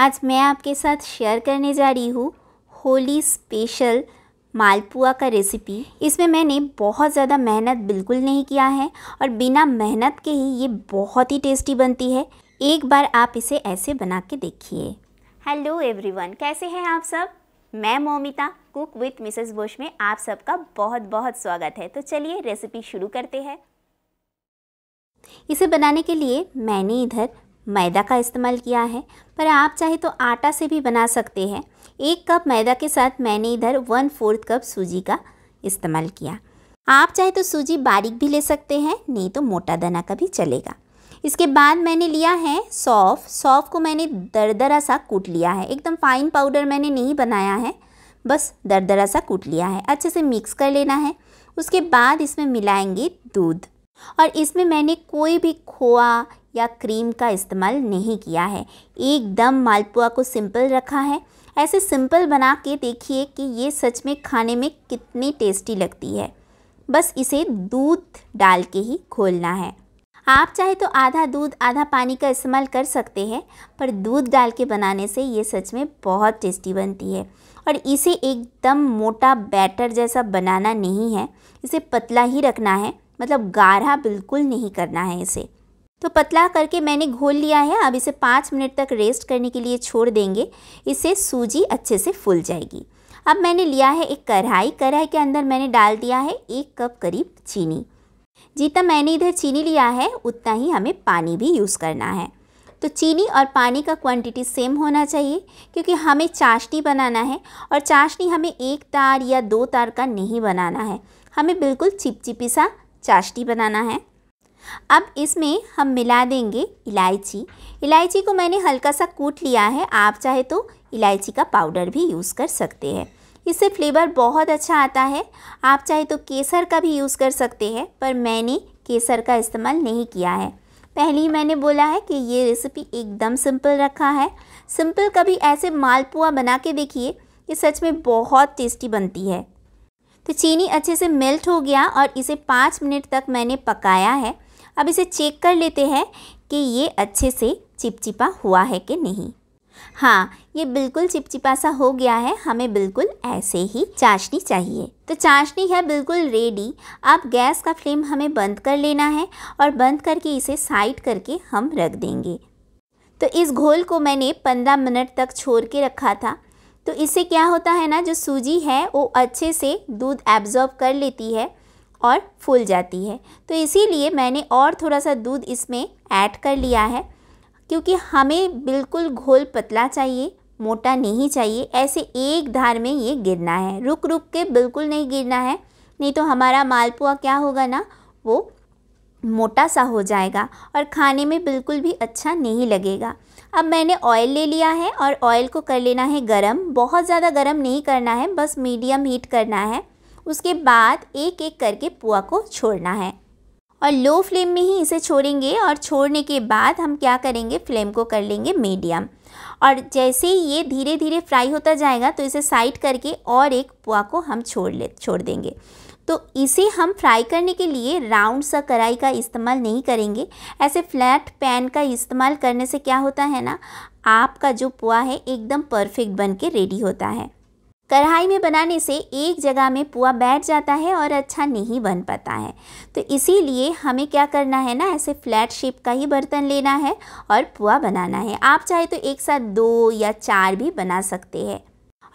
आज मैं आपके साथ शेयर करने जा रही हूँ होली स्पेशल मालपुआ का रेसिपी इसमें मैंने बहुत ज़्यादा मेहनत बिल्कुल नहीं किया है और बिना मेहनत के ही ये बहुत ही टेस्टी बनती है एक बार आप इसे ऐसे बना के देखिए हेलो एवरीवन कैसे हैं आप सब मैं Momita cook with Mrs Bose में आप सबका बहुत बहुत स्वागत है तो चलिए रेसिपी शुरू करते हैं इसे बनाने के लिए मैंने इधर मैदा का इस्तेमाल किया है पर आप चाहे तो आटा से भी बना सकते हैं एक कप मैदा के साथ मैंने इधर वन फोर्थ कप सूजी का इस्तेमाल किया आप चाहे तो सूजी बारीक भी ले सकते हैं नहीं तो मोटा दाना का भी चलेगा इसके बाद मैंने लिया है सौफ सौफ को मैंने दरदरा सा कूट लिया है एकदम फाइन पाउडर मैंने नहीं बनाया है बस दरदरा सा कूट लिया है अच्छे से मिक्स कर लेना है उसके बाद इसमें मिलाएंगे दूध और इसमें मैंने कोई भी खोआ या क्रीम का इस्तेमाल नहीं किया है एकदम मालपुआ को सिंपल रखा है ऐसे सिंपल बना के देखिए कि ये सच में खाने में कितनी टेस्टी लगती है बस इसे दूध डाल के ही खोलना है आप चाहे तो आधा दूध आधा पानी का इस्तेमाल कर सकते हैं पर दूध डाल के बनाने से ये सच में बहुत टेस्टी बनती है और इसे एकदम मोटा बैटर जैसा बनाना नहीं है इसे पतला ही रखना है मतलब गाढ़ा बिल्कुल नहीं करना है इसे तो पतला करके मैंने घोल लिया है अब इसे पाँच मिनट तक रेस्ट करने के लिए छोड़ देंगे इससे सूजी अच्छे से फूल जाएगी अब मैंने लिया है एक कढ़ाई कढ़ाई के अंदर मैंने डाल दिया है एक कप करीब चीनी जितना मैंने इधर चीनी लिया है उतना ही हमें पानी भी यूज़ करना है तो चीनी और पानी का क्वांटिटी सेम होना चाहिए क्योंकि हमें चाशनी बनाना है और चाशनी हमें एक तार या दो तार का नहीं बनाना है हमें बिल्कुल चिपचिपी सा चाशनी बनाना है अब इसमें हम मिला देंगे इलायची इलायची को मैंने हल्का सा कूट लिया है आप चाहे तो इलायची का पाउडर भी यूज़ कर सकते हैं इससे फ्लेवर बहुत अच्छा आता है आप चाहे तो केसर का भी यूज़ कर सकते हैं पर मैंने केसर का इस्तेमाल नहीं किया है पहले ही मैंने बोला है कि ये रेसिपी एकदम सिंपल रखा है सिंपल कभी ऐसे मालपुआ बना के देखिए ये सच में बहुत टेस्टी बनती है तो चीनी अच्छे से मेल्ट हो गया और इसे पाँच मिनट तक मैंने पकाया है अब इसे चेक कर लेते हैं कि ये अच्छे से चिपचिपा हुआ है कि नहीं हाँ ये बिल्कुल चिपचिपा सा हो गया है हमें बिल्कुल ऐसे ही चाशनी चाहिए तो चाशनी है बिल्कुल रेडी अब गैस का फ्लेम हमें बंद कर लेना है और बंद करके इसे साइड करके हम रख देंगे तो इस घोल को मैंने 15 मिनट तक छोड़ के रखा था तो इससे क्या होता है ना जो सूजी है वो अच्छे से दूध एब्जॉर्ब कर लेती है और फूल जाती है तो इसीलिए मैंने और थोड़ा सा दूध इसमें ऐड कर लिया है क्योंकि हमें बिल्कुल घोल पतला चाहिए मोटा नहीं चाहिए ऐसे एक धार में ये गिरना है रुक रुक के बिल्कुल नहीं गिरना है नहीं तो हमारा मालपुआ क्या होगा ना वो मोटा सा हो जाएगा और खाने में बिल्कुल भी अच्छा नहीं लगेगा अब मैंने ऑयल ले लिया है और ऑयल को कर लेना है गरम बहुत ज़्यादा गरम नहीं करना है बस मीडियम हीट करना है उसके बाद एक एक करके पुआ को छोड़ना है और लो फ्लेम में ही इसे छोड़ेंगे और छोड़ने के बाद हम क्या करेंगे फ्लेम को कर लेंगे मीडियम और जैसे ही ये धीरे धीरे फ्राई होता जाएगा तो इसे साइड करके और एक पुआ को हम छोड़ ले छोड़ देंगे तो इसे हम फ्राई करने के लिए राउंड सा कढ़ाई का इस्तेमाल नहीं करेंगे ऐसे फ्लैट पैन का इस्तेमाल करने से क्या होता है ना आपका जो पुआ है एकदम परफेक्ट बन के रेडी होता है कढ़ाई में बनाने से एक जगह में पुआ बैठ जाता है और अच्छा नहीं बन पाता है तो इसीलिए हमें क्या करना है ना ऐसे फ्लैट शेप का ही बर्तन लेना है और पुआ बनाना है आप चाहे तो एक साथ दो या चार भी बना सकते हैं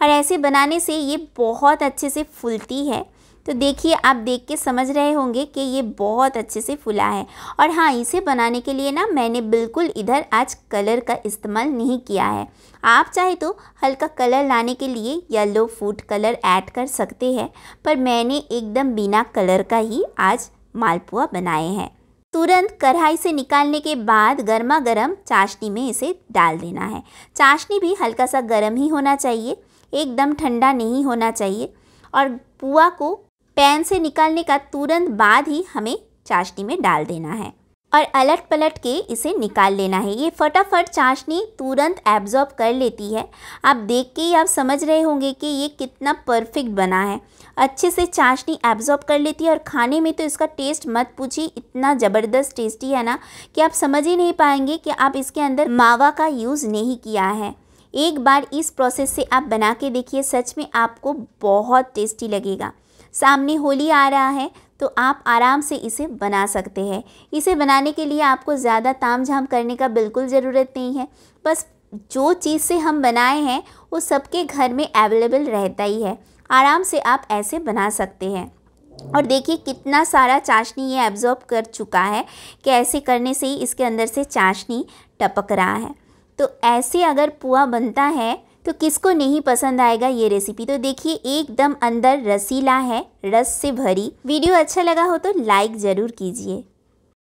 और ऐसे बनाने से ये बहुत अच्छे से फूलती है तो देखिए आप देख के समझ रहे होंगे कि ये बहुत अच्छे से फुला है और हाँ इसे बनाने के लिए ना मैंने बिल्कुल इधर आज कलर का इस्तेमाल नहीं किया है आप चाहे तो हल्का कलर लाने के लिए येलो फूड कलर ऐड कर सकते हैं पर मैंने एकदम बिना कलर का ही आज मालपुआ बनाए हैं तुरंत कढ़ाई से निकालने के बाद गर्मा गर्म चाशनी में इसे डाल देना है चाशनी भी हल्का सा गर्म ही होना चाहिए एकदम ठंडा नहीं होना चाहिए और पुआ को पैन से निकालने का तुरंत बाद ही हमें चाशनी में डाल देना है और अलट पलट के इसे निकाल लेना है ये फटाफट चाशनी तुरंत एब्जॉर्ब कर लेती है आप देख के ही आप समझ रहे होंगे कि ये कितना परफेक्ट बना है अच्छे से चाशनी एब्जॉर्ब कर लेती है और खाने में तो इसका टेस्ट मत पूछिए इतना ज़बरदस्त टेस्टी है ना कि आप समझ ही नहीं पाएंगे कि आप इसके अंदर मावा का यूज़ नहीं किया है एक बार इस प्रोसेस से आप बना के देखिए सच में आपको बहुत टेस्टी लगेगा सामने होली आ रहा है तो आप आराम से इसे बना सकते हैं इसे बनाने के लिए आपको ज़्यादा ताम झाम करने का बिल्कुल ज़रूरत नहीं है बस जो चीज़ से हम बनाए हैं वो सबके घर में अवेलेबल रहता ही है आराम से आप ऐसे बना सकते हैं और देखिए कितना सारा चाशनी ये एब्जॉर्ब कर चुका है कि ऐसे करने से ही इसके अंदर से चाशनी टपक रहा है तो ऐसे अगर पुआ बनता है तो किसको नहीं पसंद आएगा ये रेसिपी तो देखिए एकदम अंदर रसीला है रस से भरी वीडियो अच्छा लगा हो तो लाइक ज़रूर कीजिए